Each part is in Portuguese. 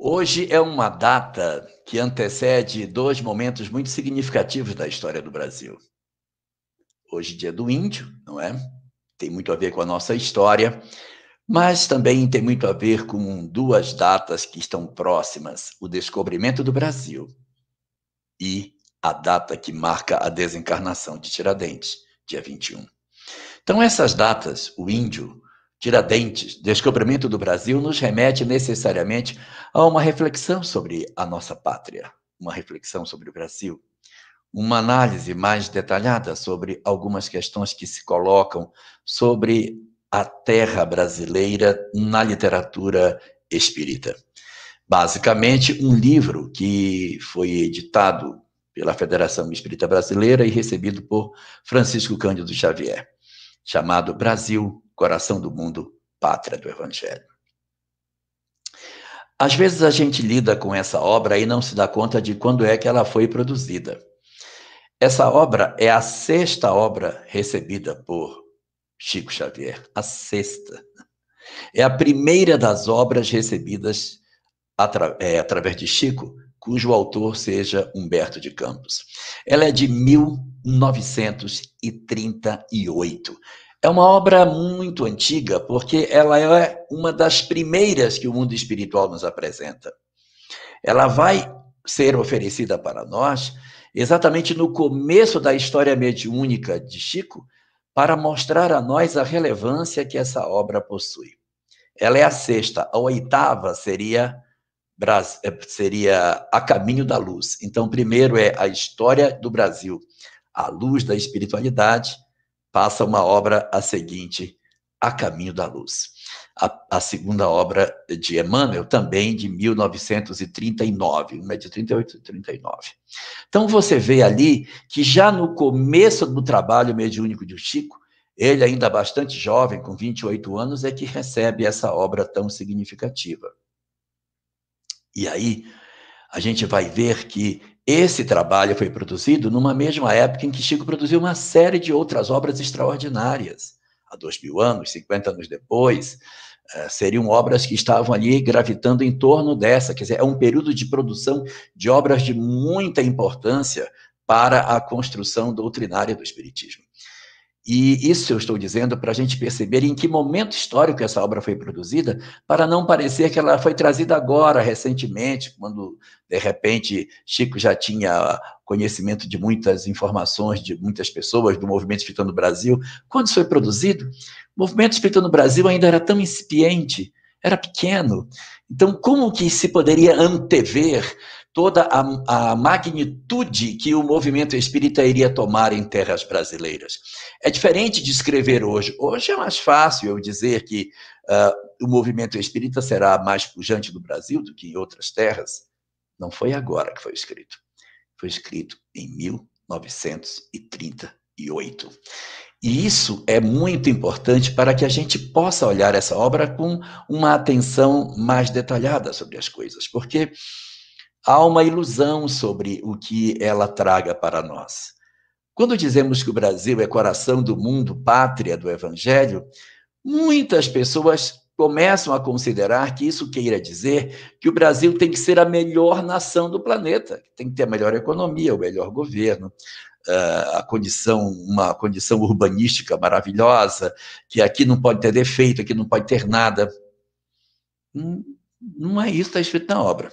Hoje é uma data que antecede dois momentos muito significativos da história do Brasil. Hoje, dia do índio, não é? Tem muito a ver com a nossa história, mas também tem muito a ver com duas datas que estão próximas: o descobrimento do Brasil e a data que marca a desencarnação de Tiradentes, dia 21. Então, essas datas, o índio, Tiradentes, descobrimento do Brasil, nos remete necessariamente a uma reflexão sobre a nossa pátria, uma reflexão sobre o Brasil, uma análise mais detalhada sobre algumas questões que se colocam sobre a terra brasileira na literatura espírita. Basicamente, um livro que foi editado pela Federação Espírita Brasileira e recebido por Francisco Cândido Xavier, chamado Brasil, coração do mundo, pátria do Evangelho. Às vezes a gente lida com essa obra e não se dá conta de quando é que ela foi produzida. Essa obra é a sexta obra recebida por Chico Xavier, a sexta. É a primeira das obras recebidas atra é, através de Chico, cujo autor seja Humberto de Campos. Ela é de 1938. É uma obra muito antiga, porque ela é uma das primeiras que o mundo espiritual nos apresenta. Ela vai ser oferecida para nós exatamente no começo da história mediúnica de Chico, para mostrar a nós a relevância que essa obra possui. Ela é a sexta, a oitava seria eh, seria A Caminho da Luz. Então, primeiro é a história do Brasil, a luz da espiritualidade passa uma obra a seguinte, A Caminho da Luz. A, a, segunda obra de Emmanuel, também de 1939, uma é de 38 e 39. Então você vê ali que já no começo do trabalho mediúnico de Chico, ele ainda bastante jovem, com 28 anos, é que recebe essa obra tão significativa. E aí a gente vai ver que esse trabalho foi produzido numa mesma época em que Chico produziu uma série de outras obras extraordinárias. Há dois mil anos, 50 anos depois, eh, seriam obras que estavam ali gravitando em torno dessa. Quer dizer, é um período de produção de obras de muita importância para a construção doutrinária do Espiritismo. E isso eu estou dizendo para a gente perceber em que momento histórico essa obra foi produzida, para não parecer que ela foi trazida agora, recentemente, quando, de repente, Chico já tinha conhecimento de muitas informações de muitas pessoas do movimento espírita no Brasil. Quando isso foi produzido, o movimento espírita no Brasil ainda era tão incipiente, era pequeno. Então, como que se poderia antever toda a, a, magnitude que o movimento espírita iria tomar em terras brasileiras. É diferente de escrever hoje. Hoje é mais fácil eu dizer que uh, o movimento espírita será mais pujante no Brasil do que em outras terras. Não foi agora que foi escrito. Foi escrito em 1938. E isso é muito importante para que a gente possa olhar essa obra com uma atenção mais detalhada sobre as coisas, porque há uma ilusão sobre o que ela traga para nós. Quando dizemos que o Brasil é coração do mundo, pátria do Evangelho, muitas pessoas começam a considerar que isso queira dizer que o Brasil tem que ser a melhor nação do planeta, tem que ter a melhor economia, o melhor governo, ah, a condição, uma condição urbanística maravilhosa, que aqui não pode ter defeito, aqui não pode ter nada. Hum, não é isso que está escrito na obra.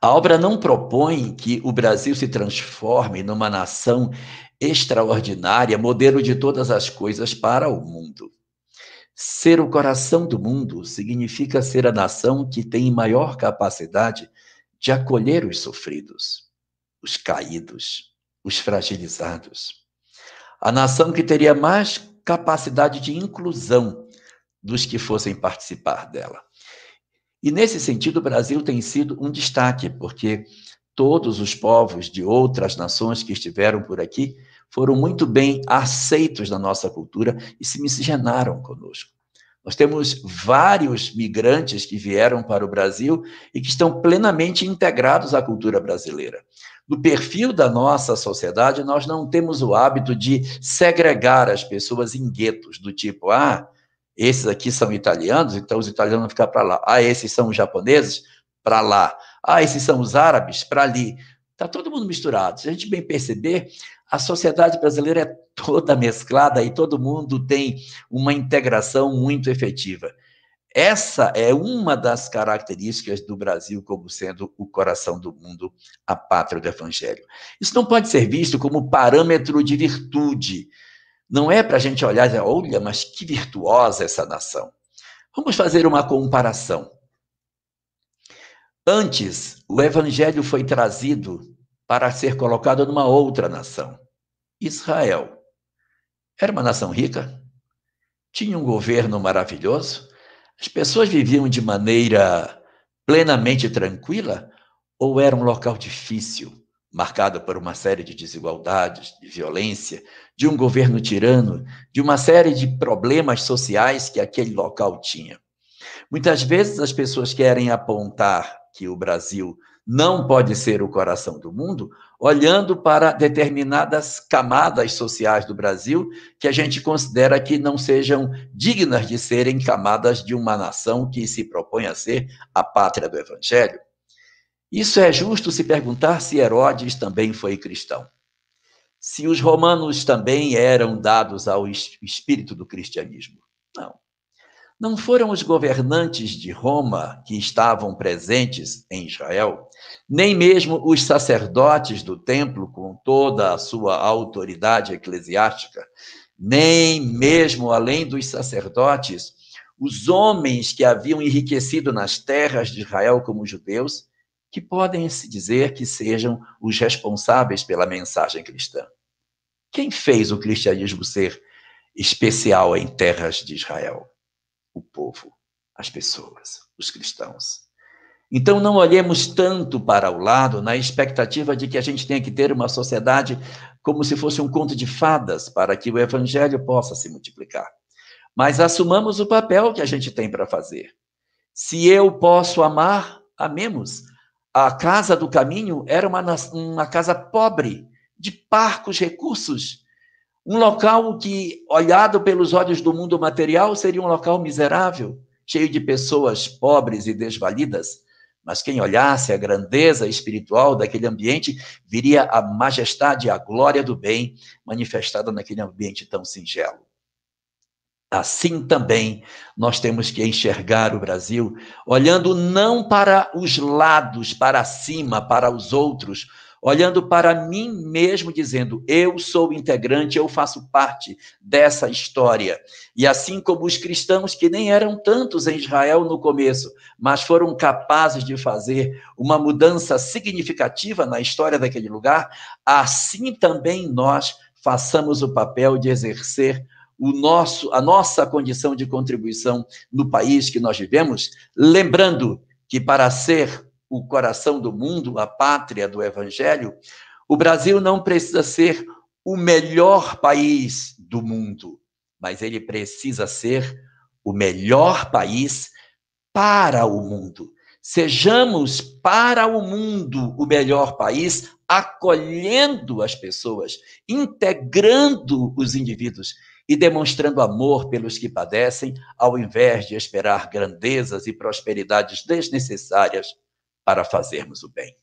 A obra não propõe que o Brasil se transforme numa nação extraordinária, modelo de todas as coisas para o mundo. Ser o coração do mundo significa ser a nação que tem maior capacidade de acolher os sofridos, os caídos, os fragilizados. A nação que teria mais capacidade de inclusão dos que fossem participar dela. E nesse sentido, o Brasil tem sido um destaque, porque todos os povos de outras nações que estiveram por aqui foram muito bem aceitos na nossa cultura e se miscigenaram conosco. Nós temos vários migrantes que vieram para o Brasil e que estão plenamente integrados à cultura brasileira. No perfil da nossa sociedade, nós não temos o hábito de segregar as pessoas em guetos, do tipo, ah, esses aqui são italianos, então os italianos vão ficar para lá. Ah, esses são os japoneses, para lá. Ah, esses são os árabes, para ali. Está todo mundo misturado. Se a gente bem perceber, a sociedade brasileira é toda mesclada e todo mundo tem uma integração muito efetiva. Essa é uma das características do Brasil como sendo o coração do mundo, a pátria do Evangelho. Isso não pode ser visto como parâmetro de virtude, não é para a gente olhar e dizer, olha, mas que virtuosa essa nação. Vamos fazer uma comparação. Antes, o evangelho foi trazido para ser colocado numa outra nação, Israel. Era uma nação rica, tinha um governo maravilhoso, as pessoas viviam de maneira plenamente tranquila ou era um local difícil, marcada por uma série de desigualdades, de violência, de um governo tirano, de uma série de problemas sociais que aquele local tinha. Muitas vezes as pessoas querem apontar que o Brasil não pode ser o coração do mundo, olhando para determinadas camadas sociais do Brasil que a gente considera que não sejam dignas de serem camadas de uma nação que se propõe a ser a pátria do Evangelho. Isso é justo se perguntar se Herodes também foi cristão. Se os romanos também eram dados ao espírito do cristianismo. Não. Não foram os governantes de Roma que estavam presentes em Israel, nem mesmo os sacerdotes do templo, com toda a sua autoridade eclesiástica, nem mesmo além dos sacerdotes, os homens que haviam enriquecido nas terras de Israel como judeus que podem se dizer que sejam os responsáveis pela mensagem cristã. Quem fez o cristianismo ser especial em terras de Israel? O povo, as pessoas, os cristãos. Então não olhemos tanto para o lado na expectativa de que a gente tenha que ter uma sociedade como se fosse um conto de fadas para que o evangelho possa se multiplicar. Mas assumamos o papel que a gente tem para fazer. Se eu posso amar, amemos a casa do caminho era uma, uma casa pobre, de parcos recursos. Um local que, olhado pelos olhos do mundo material, seria um local miserável, cheio de pessoas pobres e desvalidas. Mas quem olhasse a grandeza espiritual daquele ambiente, viria a majestade e a glória do bem manifestada naquele ambiente tão singelo. Assim também nós temos que enxergar o Brasil olhando não para os lados, para cima, para os outros, olhando para mim mesmo, dizendo: eu sou integrante, eu faço parte dessa história. E assim como os cristãos, que nem eram tantos em Israel no começo, mas foram capazes de fazer uma mudança significativa na história daquele lugar, assim também nós façamos o papel de exercer o nosso, a nossa condição de contribuição no país que nós vivemos, lembrando que para ser o coração do mundo, a pátria do evangelho, o Brasil não precisa ser o melhor país do mundo, mas ele precisa ser o melhor país para o mundo. Sejamos para o mundo o melhor país, acolhendo as pessoas, integrando os indivíduos, e demonstrando amor pelos que padecem, ao invés de esperar grandezas e prosperidades desnecessárias para fazermos o bem.